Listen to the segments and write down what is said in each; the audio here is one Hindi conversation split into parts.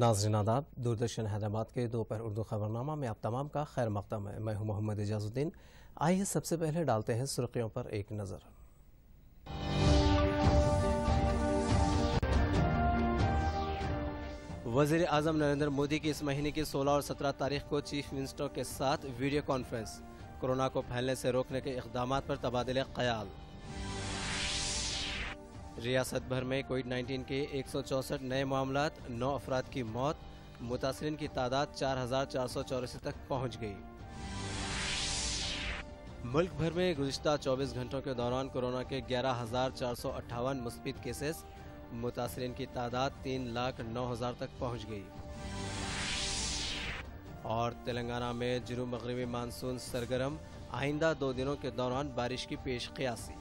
नाजरन आदाब दूरदर्शन हैदराबाद के दोपहर उर्दू खबरनामा में आप तमाम का खैर मकदम है मैं हूं मोहम्मद एजाजुद्दीन आइए सबसे पहले डालते हैं सुर्खियों पर एक नज़र वजीर अजम नरेंद्र मोदी की इस महीने की 16 और 17 तारीख को चीफ मिनिस्टर के साथ वीडियो कॉन्फ्रेंस कोरोना को फैलने से रोकने के इकदाम पर तबादले ख्याल रियासत भर में कोविड 19 के एक नए मामला नौ अफराद की मौत मुतासरन की तादाद चार हजार चार सौ चौरासी तक पहुँच गई मुल्क भर में गुजशत 24 घंटों के दौरान कोरोना के ग्यारह हजार चार सौ अट्ठावन मुस्बित केसेस मुतासरन की तादाद तीन लाख नौ हजार तक पहुँच गई और तेलंगाना में जुनूब मगरबी मानसून सरगरम आइंदा दो दिनों के दौरान बारिश की पेश क्यासी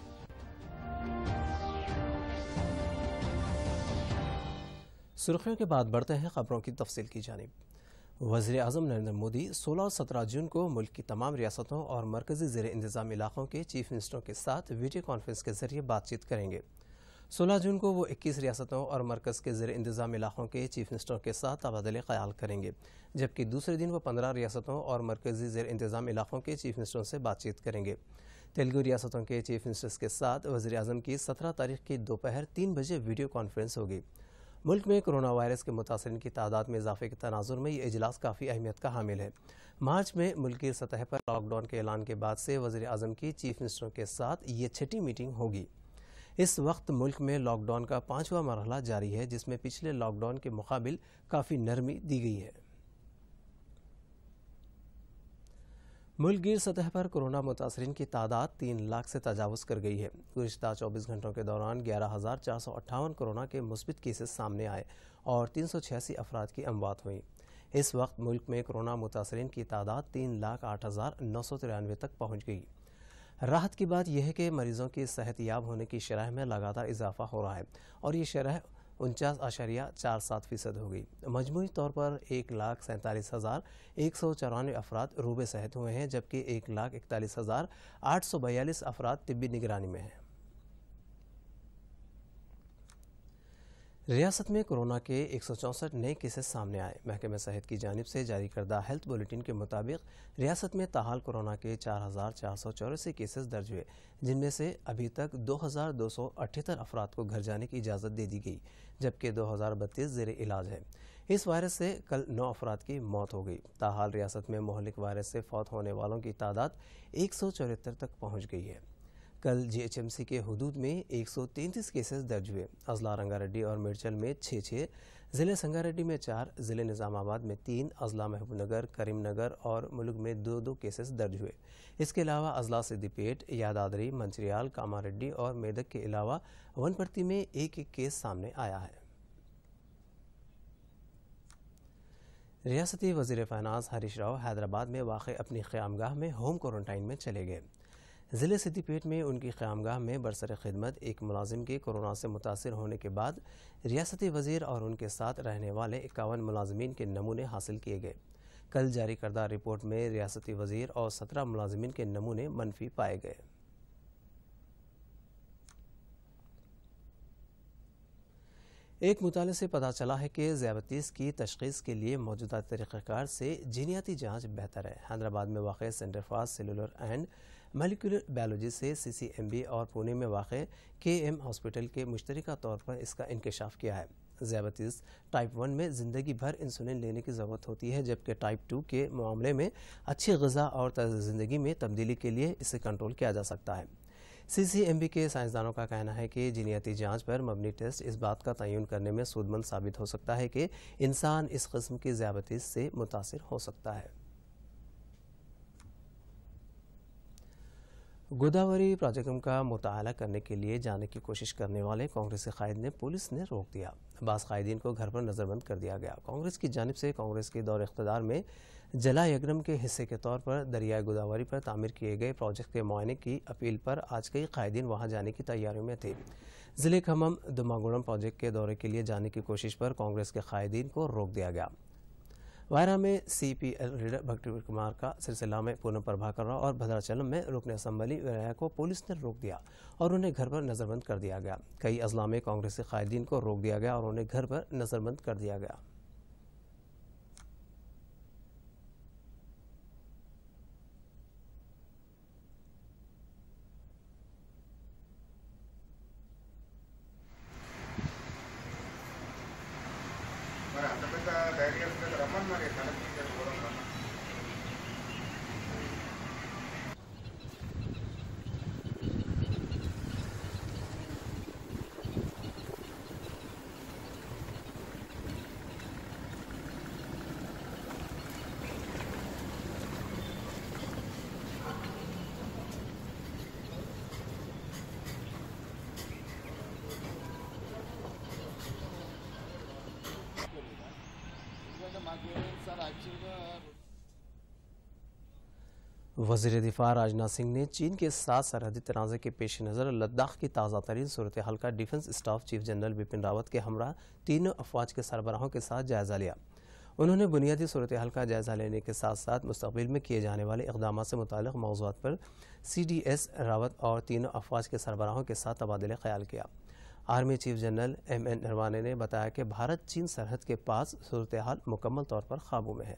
सुर्खियों के बाद बढ़ते हैं खबरों की तफसील की जानब वज़र अजम नरेंद्र मोदी सोलह और सत्रह जून को मुल्क की तमाम रियासतों और मरकजी जेर इंतज़ाम इलाकों के चीफ मिनिस्टरों के साथ वीडियो कॉन्फ्रेंस के जरिए बातचीत करेंगे सोलह जून को वो इक्कीस रियासतों और मरकज़ के जेर इंतज़ाम इलाकों के चीफ मिनिस्टरों के साथ तबादले ख्याल करेंगे जबकि दूसरे दिन वो पंद्रह रियासतों और मरकज़ी जेर इंतज़ाम इलाकों के चीफ मिनिस्टरों से बातचीत करेंगे तेलगू रियासतों के चीफ मिनिस्टर्स के साथ वजी अजम की सत्रह तारीख की दोपहर तीन बजे वीडियो कॉन्फ्रेंस होगी मुल्क में कोरोना वायरस के मुतासरन की तादाद में इजाफे के तनाजुर में ये इजलास काफ़ी अहमियत का हामिल है मार्च में मुल्की सतह पर लॉकडाउन के ऐलान के बाद से वजी अजम की चीफ मिनिस्टरों के साथ ये छठी मीटिंग होगी इस वक्त मुल्क में लॉकडाउन का पाँचवा मरहला जारी है जिसमें पिछले लॉकडाउन के मुकाबिल काफ़ी नरमी दी गई है मुल्कगीर सतह पर कोरोना मुतासरी की तादाद तीन लाख से तजावज़ कर गई है गुजशत चौबीस घंटों के दौरान ग्यारह हज़ार चार सौ अट्ठावन कोरोना के मुस्बित केसेस सामने आए और तीन सौ छियासी अफराद की अमवात हुई इस वक्त मुल्क में कोरोना मुतासरी की तादाद तीन लाख आठ हज़ार नौ सौ तिरानवे तक पहुँच गई राहत की बात यह है कि मरीज़ों की सेहतियाब होने की शरह में लगातार इजाफा हो रहा है और ये शरह उनचास आशारिया चार सात फीसद हो गई मजमू तौर पर एक लाख सैंतालीस हज़ार एक सौ चौरानवे अफराद रूबे सहित हुए हैं जबकि एक लाख इकतालीस हज़ार आठ सौ बयालीस अफराद तिब्बी निगरानी में हैं रियासत में कोरोना के एक नए केसेस सामने आए महकमे सेहत की जानब से जारी करदा हेल्थ बुलेटिन के मुताबिक रियासत में ताहाल कोरोना के चार हज़ार चार सौ चौरासी केसेस दर्ज हुए जिनमें से अभी तक दो हज़ार दो सौ अठहत्तर अफराद को घर जाने की इजाज़त दे दी गई जबकि दो हज़ार बत्तीस जेर इलाज है इस वायरस से कल नौ अफराद की मौत हो गई ताहाल रियासत में मोहलिक वायरस से फौत होने वालों की तादाद एक सौ चौहत्तर तक पहुँच गई है कल जीएचएमसी के हदूद में 133 केसेस दर्ज हुए अजला रंगारेड्डी और मिर्चल में छः छः ज़िले संगारेड्डी में चार ज़िले निज़ामाबाद में तीन अजला महबूबनगर करीमनगर और मुल्क में दो दो केसेस दर्ज हुए इसके अलावा अजला सिद्दीपेट यादादरी मंचरियाल कामारेड्डी और मेदक के अलावा वनपर्ती में एक एक केस सामने आया है रियासती वजीर फैनाज हरीश राव हैदराबाद में वाक़ अपनी क़्यामगाह में होम क्वारंटाइन में चले गए ज़िले सिद्दीपेट में उनकी क़्यामगाह में बरसर खिदमत एक मुलाजिम के कोरोना से मुतासर होने के बाद रियासती वजीर और उनके साथ रहने वाले इक्यावन मुलाजमी के नमूने हासिल किए गए कल जारी करदा रिपोर्ट में रियासती वजीर और सत्रह मुलाजमी के नमूने मनफी पाए गए एक मुताले से पता चला है कि ज्याबतीस की तशखीस के लिए मौजूदा तरीक़ाकार से जीनियाती जांच बेहतर है हैदराबाद में वाक़ centre for cellular and molecular biology से सी और पुणे में वाक़ के एम हॉस्पिटल के मुश्तरक तौर पर इसका इंकशाफ किया है जैबतीस टाइप वन में ज़िंदगी भर इंसुलिन लेने की ज़रूरत होती है जबकि टाइप टू के मामले में अच्छी गज़ा और ज़िंदगी में तब्दीली के लिए इसे कंट्रोल किया जा सकता है सीसीएमबी के साइंसदानों का कहना है कि जीनियाती जांच पर मबनी टेस्ट इस बात का तयन करने में सूदमंद साबित हो सकता है कि इंसान इस कस्म की ज्यावतीस से मुतासर हो सकता है गोदावरी प्रोजेक्ट का मुताला करने के लिए जाने की कोशिश करने वाले कांग्रेसी कायद ने पुलिस ने रोक दिया बास कायदीन को घर पर नज़रबंद कर दिया गया कांग्रेस की जानब से कांग्रेस के दौर इकतदार में जला यगरम के हिस्से के तौर पर दरियाए गोदावरी पर तामीर किए गए प्रोजेक्ट के मुआयने की अपील पर आज कई कायदीन वहाँ जाने की तैयारियों में थे ज़िले खमम दुमागुड़म प्रोजेक्ट के दौरे के लिए जाने की कोशिश पर कांग्रेस के कायदीन को रोक दिया गया वायरा में सीपीएल लीडर भक्ति कुमार का सिलसिला में पूनम प्रभाकर राव और भद्राचलम में रुकने असम्बली विधायक को पुलिस ने रोक दिया और उन्हें घर पर नजरबंद कर दिया गया कई अजला में कांग्रेसी कायदीन को रोक दिया गया और उन्हें घर पर नजरबंद कर दिया गया वजीर दिफा राजनाथ सिंह ने चीन के साथ सरहदी तनाज़ के पेश नज़र लद्दाख की ताज़ा तरीन सूरत हाल का defence staff chief general Bipin Rawat के हमरा तीनों अफवाज के सरबराहों के साथ जायजा लिया उन्होंने बुनियादी सूरत हाल का जायजा लेने के साथ साथ मुस्तबिल में किए जाने वाले इकदाम से मुतल मौजूद पर सी डी एस रावत और तीनों अफवाज के सरबराहों के साथ तबादला ख्याल किया army chief general M N Naravane ने बताया कि भारत चीन सरहद के पास सूरत हाल मुकम्मल तौर पर काबू में है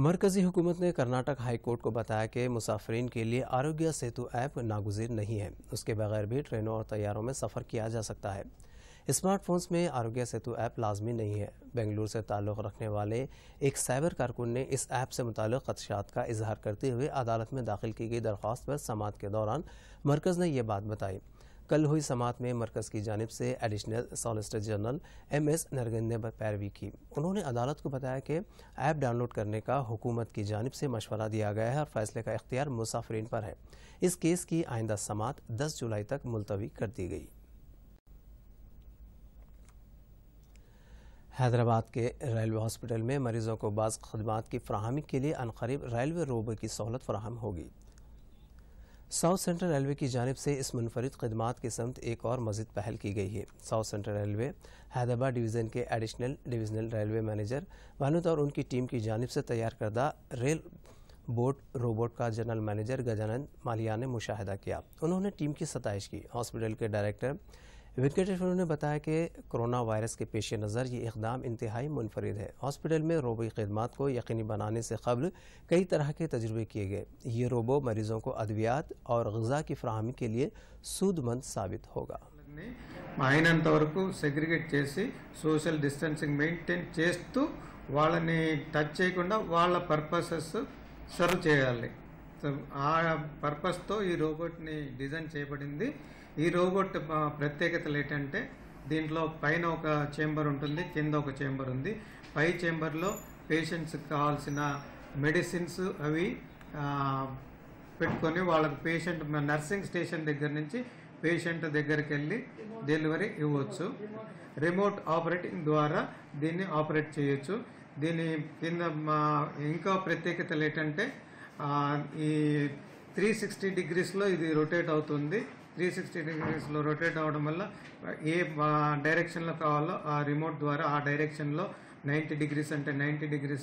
मरकजी हुकूमत ने कर्नाटक हाई कोर्ट को बताया कि मुसाफरीन के लिए आरोग्य सेतु ऐप नागुजीर नहीं है उसके बगैर भी ट्रेनों और तैयारों में सफ़र किया जा सकता है स्मार्टफोन्स में आरोग्य सेतु ऐप लाजमी नहीं है बेंगलुरु से ताल्लुक़ रखने वाले एक साइबर कारकुन ने इस ऐप से मुतल खदशात का इजहार करते हुए अदालत में दाखिल की गई दरख्वास्त पर समात के दौरान मरकज़ ने यह बात बताई कल हुई समात में मरकज़ की जानब से additional solicitor general M S नरगिन ने पैरवी की उन्होंने अदालत को बताया कि ऐप डाउनलोड करने का हुकूमत की जानब से मशवरा दिया गया है और फैसले का इख्तियार मुसाफरीन पर है इस केस की आइंदा समात 10 जुलाई तक मुलतवी कर दी गई हैदराबाद के रेलवे हॉस्पिटल में मरीजों को बाज़ खदमात की फरहमी के लिए अनकरीब रेलवे रोबे की सहूलत फराहम होगी साउथ सेंट्रल रेलवे की जानब से इस मुनफरद खदमात के समत एक और मजीद पहल की गई है South Central Railway Hyderabad division के एडिशनल डिवीज़नल रेलवे मैनेजर वानुत और उनकी टीम की जानब से तैयार करदा रेल बोट रोबोट का जनरल मैनेजर गजानंद मालिया ने मुशाह किया उन्होंने टीम की सतश की हॉस्पिटल के डायरेक्टर విద్యా సంస్థలు నేతాయ్ కి కరోనా వైరస్ కి పేషెంట్ నజర్ ఈ ఇక్దామ్ ఇంతహై మున్ఫరిద్ హై హాస్పిటల్ మే రోబీ ఖిదమత్ కో యాకినీ బనానె సే ఖబ్ల కహీ తరహ కే తజ్రూబే కియే గయే యే రోబో మరీజో కో అద్వియత్ ఔర్ గిజా కి ఫరాహమి కే liye సుద్మంద్ సాబిత్ హోగా మైన్ అంతర్ తవర్కు సెగ్రిగేట్ చేసి సోషల్ డిస్టెన్సింగ్ మెయింటైన్ చేస్తు వాలనే టచ్ చేయకుండా వాల పర్పసెస్ సర్వ్ చేయాలి ఆ పర్పస్ తో ఈ రోబోట్ ని డిజైన్ చేయబడింది ఈ రోబోట్ ప్రత్యేకతలు ఏంటంటే దీంట్లో పైన ఒక చేంబర్ ఉంటుంది కింద ఒక చేంబర్ ఉంది పై చేంబర్లో పేషెంట్స్కి కావాల్సిన మెడిసిన్స్ అవి పెట్టుకొని వాళ్ళకి పేషెంట్ నర్సింగ్ స్టేషన్ దగ్గర నుంచి పేషెంట్ దగ్గరికి వెళ్ళి డెలివరీ ఇవ్వచ్చు రిమోట్ ఆపరేటింగ్ ద్వారా దీన్ని ఆపరేట్ చేయొచ్చు దీని కింద ఇంకా ప్రత్యేకతలు ఏంటంటే ఈ త్రీ సిక్స్టీ డిగ్రీస్లో ఇది రొటేట్ అవుతుంది त्री सिक्टी डिग्री रोटेट आव डैरक्षन का रिमोट द्वारा आ डैरे नई डिग्री अटे नई डिग्री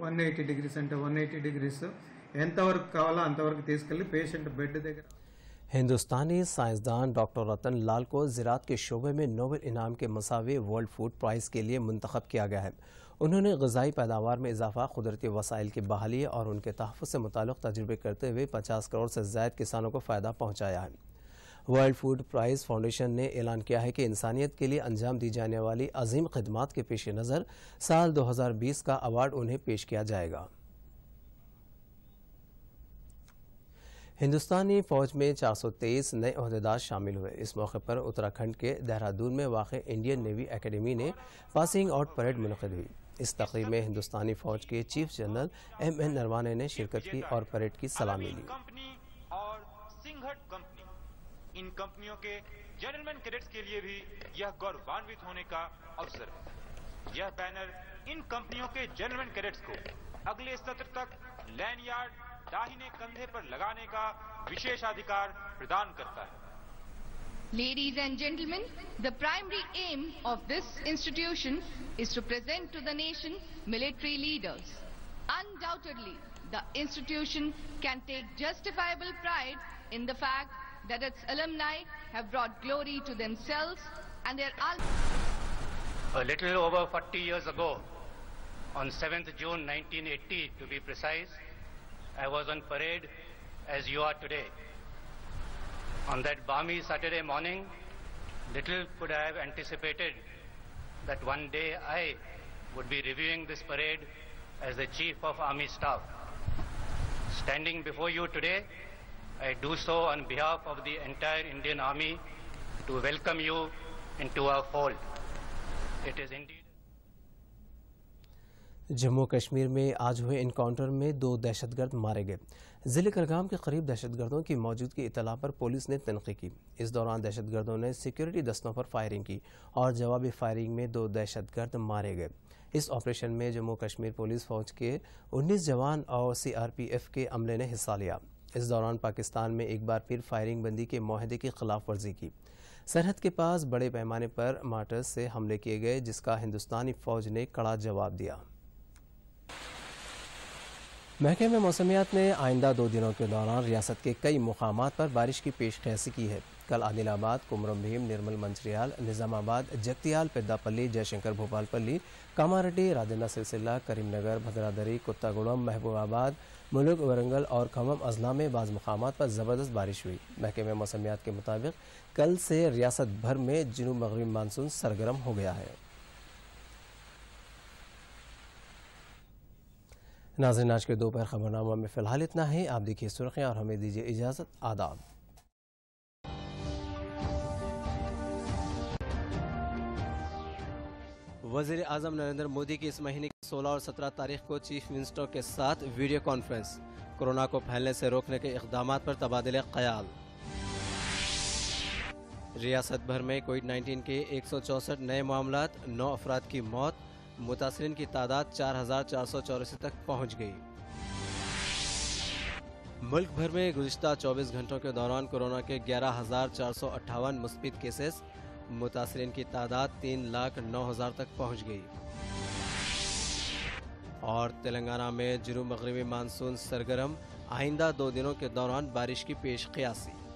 वन एटी डिग्री अटे वन एटी डिग्री एंतर का अंतर तस्क्री पेशेंट बेड द हिंदुस्तानी साइंसदान डॉक्टर रतन लाल को ज़रात के शोबे में नोबल इनाम के मसावे वर्ल्ड फूड प्राइस के लिए मंतखब किया गया है उन्होंने गजाई पैदावार में इजाफा कुदरती वसाइल की बहाली और उनके तहफ़ से मुतल तजुर्बे करते हुए पचास करोड़ से ज्यादा किसानों को फ़ायदा पहुँचाया है वर्ल्ड फूड प्राइज फाउंडेशन ने ऐलान किया है कि इंसानियत के लिए अंजाम दी जाने वाली अजीम खदमात के पेश नज़र साल 2020 का अवार्ड उन्हें पेश किया जाएगा हिंदुस्तानी फौज में 423 नए अहदेदार शामिल हुए इस मौके पर उत्तराखंड के देहरादून में वाक़ इंडियन नेवी एकेडमी ने पासिंग आउट परेड मुनद हुई इस तकरीब में हिंदुस्तानी फौज के chief general M N Naravane ने शिरकत की और परेड की सलामी ली इन कंपनियों के जेंटलमैन कैडेट्स के लिए भी यह गौरवान्वित होने का अवसर है यह बैनर इन कंपनियों के जेंटलमैन कैडेट्स को अगले सत्र तक लैंड यार्ड दाहिने कंधे पर लगाने का विशेषाधिकार प्रदान करता है Ladies and gentlemen, the primary aim of this institution is to present to the nation military leaders. Undoubtedly, the institution can take justifiable pride in the fact that its alumni have brought glory to themselves and their... alma. A little over 40 years ago, on 7th June 1980 to be precise, I was on parade as you are today. On that balmy Saturday morning, little could I have anticipated that one day I would be reviewing this parade as the Chief of Army Staff. Standing before you today, I do so on behalf of the entire Indian Army to welcome you into our fold. It is indeed. Jammu Kashmir में आज हुए इनकाउंटर में दो दहशतगर्द मारे गए ज़िले कलगाम के करीब दहशतगर्दों की मौजूदगी इतला पर पुलिस ने तनखी की इस दौरान दहशतगर्दों ने सिक्योरिटी दस्तों पर फायरिंग की और जवाबी फायरिंग में दो दहशतगर्द मारे गए इस ऑपरेशन में जम्मू कश्मीर पुलिस फौज के 19 जवान और सीआरपीएफ के अमले ने हिस्सा लिया इस दौरान पाकिस्तान में एक बार फिर फायरिंग बंदी के माहदे की खिलाफ वर्जी की सरहद के पास बड़े पैमाने पर मार्टर्स से हमले किए गए जिसका हिंदुस्तानी फौज ने कड़ा जवाब दिया महकमे मौसमियात ने आइंदा दो दिनों के दौरान रियासत के कई मकाम पर बारिश की पेशकैसी की है कल आदिलाबाद कुमरम भीम निर्मल मंचरियाल निजामाबाद जगतियाल पेद्दापल्ली जयशंकर भोपालपल्ली कामारेड्डी राजेना सिलसिला करीमनगर भद्रादरी कुत्तागुड़म महबूबाबाद मुलुक वरंगल और खमम अजला में बाज़ मकाम पर ज़बरदस्त बारिश हुई महकमे मौसमियात के मुताबिक कल से रियासत भर में जुनूब मगरबी मानसून सरगर्म हो गया है नाजरन आज के दोपहर खबरनामा में फ़िलहाल इतना ही आप देखिए सुर्खियाँ और हमें दीजिए इजाज़त आदाब वजीर अजम नरेंद्र मोदी की इस महीने की 16 और 17 तारीख को चीफ मिनिस्टर के साथ वीडियो कॉन्फ्रेंस कोरोना को फैलने से रोकने के इकदाम पर तबादले ख्याल रियासत भर में कोविड 19 के एक नए मामला नौ अफराद की मौत मुतासरी की तादाद चार हजार चार सौ चौरासी तक पहुँच गई मुल्क भर में गुजशत 24 घंटों के दौरान कोरोना के ग्यारह हजार चार सौ अट्ठावन मुस्बित केसेस मुतासरीन की तादाद तीन लाख नौ हजार तक पहुंच गई और तेलंगाना में जुनूब मगरबी मानसून सरगर्म आइंदा दो दिनों के दौरान बारिश की पेश क्यासी